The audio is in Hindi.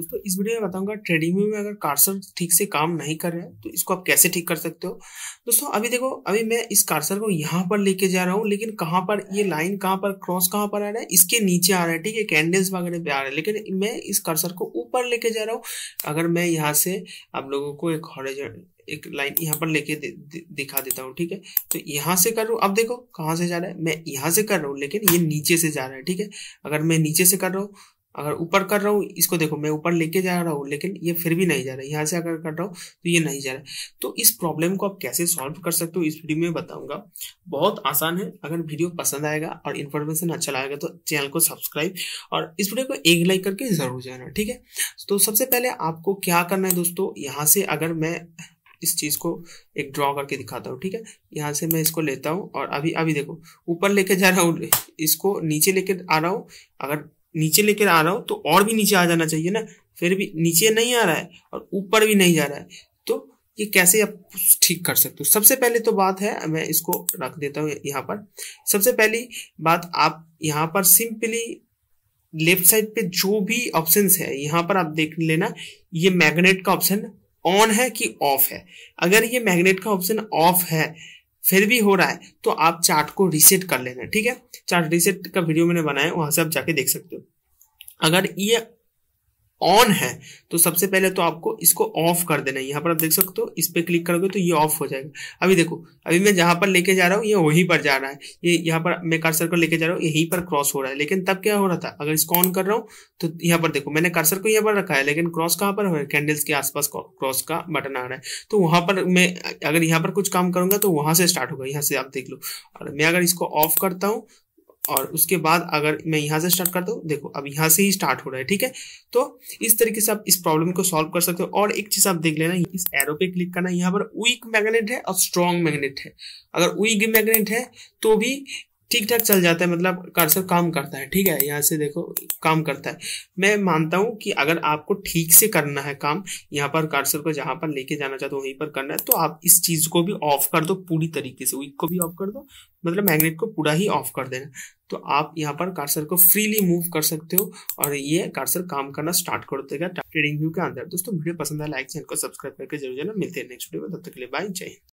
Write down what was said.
दोस्तों इस वीडियो में बताऊंगा ट्रेडिंग में अगर कार्सर ठीक से काम नहीं कर रहा है तो इसको आप कैसे ठीक कर सकते हो दोस्तों अभी देखो अभी मैं इस कार्सर को यहाँ पर लेके जा रहा हूँ लेकिन कहाँ पर ये लाइन कहाँ पर क्रॉस कहाँ पर आ रहा है इसके नीचे आ रहा है ठीक है कैंडल्स वगैरह पे आ रहा है लेकिन मैं इस कार्सर को ऊपर लेके जा रहा हूँ अगर मैं यहाँ से आप लोगों को एक एक लाइन यहाँ पर लेके दिखा देता हूँ ठीक है तो यहाँ से कर रहा हूँ अब देखो कहाँ से जा रहा है मैं यहाँ से कर रहा हूँ लेकिन ये नीचे से जा रहा है ठीक है अगर मैं नीचे से कर रहा हूँ अगर ऊपर कर रहा हूँ इसको देखो मैं ऊपर लेके जा रहा हूँ लेकिन ये फिर भी नहीं जा रहा है यहाँ से अगर कर रहा हूँ तो ये नहीं जा रहा है तो इस प्रॉब्लम को आप कैसे सॉल्व कर सकते हो इस वीडियो में बताऊंगा बहुत आसान है अगर वीडियो पसंद आएगा और इन्फॉर्मेशन अच्छा लगेगा तो चैनल को सब्सक्राइब और इस वीडियो को एक लाइक करके जरूर जाना ठीक है तो सबसे पहले आपको क्या करना है दोस्तों यहाँ से अगर मैं इस चीज़ को एक ड्रॉ करके दिखाता हूँ ठीक है यहाँ से मैं इसको लेता हूँ और अभी अभी देखो ऊपर लेके जा रहा हूँ इसको नीचे लेके आ रहा हूँ अगर नीचे लेकर आ रहा हूं तो और भी नीचे आ जाना चाहिए ना फिर भी नीचे नहीं आ रहा है और ऊपर भी नहीं जा रहा है तो ये कैसे आप ठीक कर सकते हो सबसे पहले तो बात है मैं इसको रख देता हूँ यहाँ पर सबसे पहली बात आप यहाँ पर सिंपली लेफ्ट साइड पे जो भी ऑप्शन है यहाँ पर आप देख लेना ये मैग्नेट का ऑप्शन ऑन है कि ऑफ है अगर ये मैग्नेट का ऑप्शन ऑफ है फिर भी हो रहा है तो आप चार्ट को रीसेट कर लेना ठीक है चार्ट रीसेट का वीडियो मैंने बनाया वहां से आप जाके देख सकते हो अगर ये ऑन है तो सबसे पहले तो आपको इसको ऑफ कर देना है यहाँ पर आप देख सकते हो इस पर क्लिक करोगे तो ये ऑफ हो जाएगा अभी देखो अभी मैं जहाँ पर लेके जा रहा हूँ ये वहीं पर जा रहा है ये यहाँ पर मैं कर्सर को लेके जा रहा हूँ यहीं पर क्रॉस हो रहा है लेकिन तब क्या हो रहा था अगर इसको ऑन कर रहा हूँ तो यहाँ पर देखो मैंने कर्सर को यहाँ पर रखा है लेकिन क्रॉस कहाँ पर हो रहा है कैंडल्स के आसपास क्रॉस का बटन आ रहा है तो वहाँ पर मैं अगर यहाँ पर कुछ काम करूंगा तो वहाँ से स्टार्ट होगा यहाँ से आप देख लो और मैं अगर इसको ऑफ करता हूँ और उसके बाद अगर मैं यहाँ से स्टार्ट करता हूँ देखो अब यहाँ से ही स्टार्ट हो रहा है ठीक है तो इस तरीके से आप इस प्रॉब्लम को सॉल्व कर सकते हो और एक चीज आप देख लेना इस एरो पे क्लिक करना यहाँ पर वीक मैग्नेट है और स्ट्रॉन्ग मैग्नेट है अगर वीक मैग्नेट है तो भी ठीक ठाक चल जाता है मतलब कर्सर काम करता है ठीक है यहाँ से देखो काम करता है मैं मानता हूँ कि अगर आपको ठीक से करना है काम यहाँ पर कर्सर को जहाँ पर लेके जाना चाहते हो वहीं पर करना है तो आप इस चीज़ को भी ऑफ कर दो पूरी तरीके से वीक को भी ऑफ कर दो मतलब मैग्नेट को पूरा ही ऑफ कर देना तो आप यहाँ पर कार्सर को फ्रीली मूव कर सकते हो और ये कार्सर काम करना स्टार्ट कर देगा ट्रेडिंग व्यू के अंदर दोस्तों वीडियो पसंद है लाइक चैनल को सब्सक्राइब करके जरूर जाना मिलते हैं नेक्स्ट वीडियो में तब तक के लिए बाय जय